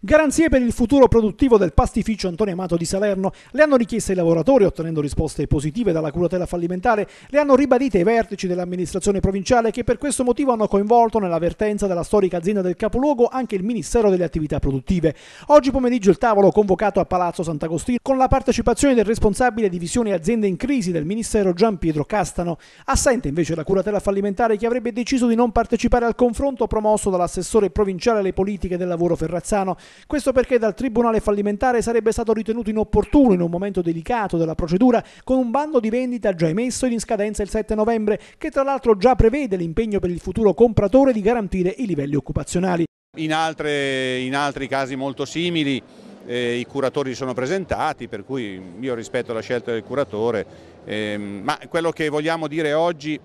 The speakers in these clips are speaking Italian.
Garanzie per il futuro produttivo del pastificio Antonio Amato di Salerno le hanno richieste i lavoratori ottenendo risposte positive dalla curatela fallimentare, le hanno ribadite i vertici dell'amministrazione provinciale che per questo motivo hanno coinvolto nell'avvertenza della storica azienda del capoluogo anche il Ministero delle Attività Produttive. Oggi pomeriggio il tavolo convocato a Palazzo Sant'Agostino con la partecipazione del responsabile divisione aziende in crisi del Ministero Gian Pietro Castano. Assente invece la curatela fallimentare che avrebbe deciso di non partecipare al confronto promosso dall'assessore provinciale alle politiche del lavoro Ferrazzano questo perché dal Tribunale fallimentare sarebbe stato ritenuto inopportuno in un momento delicato della procedura con un bando di vendita già emesso in scadenza il 7 novembre, che tra l'altro già prevede l'impegno per il futuro compratore di garantire i livelli occupazionali. In, altre, in altri casi molto simili eh, i curatori sono presentati, per cui io rispetto la scelta del curatore, ehm, ma quello che vogliamo dire oggi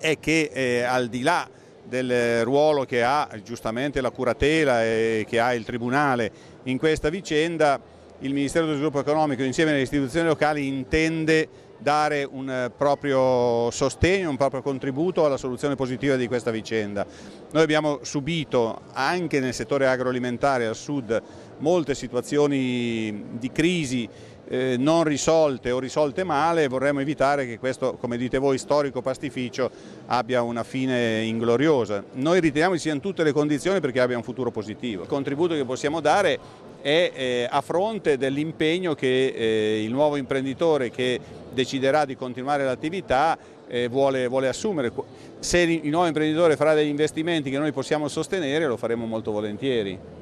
è che eh, al di là del ruolo che ha giustamente la curatela e che ha il Tribunale in questa vicenda, il Ministero dello Sviluppo Economico insieme alle istituzioni locali intende dare un eh, proprio sostegno, un proprio contributo alla soluzione positiva di questa vicenda. Noi abbiamo subito anche nel settore agroalimentare al sud molte situazioni di crisi eh, non risolte o risolte male e vorremmo evitare che questo, come dite voi, storico pastificio abbia una fine ingloriosa. Noi riteniamo che siano tutte le condizioni perché abbia un futuro positivo. Il contributo che possiamo dare è eh, a fronte dell'impegno che eh, il nuovo imprenditore che deciderà di continuare l'attività eh, vuole, vuole assumere. Se il nuovo imprenditore farà degli investimenti che noi possiamo sostenere lo faremo molto volentieri.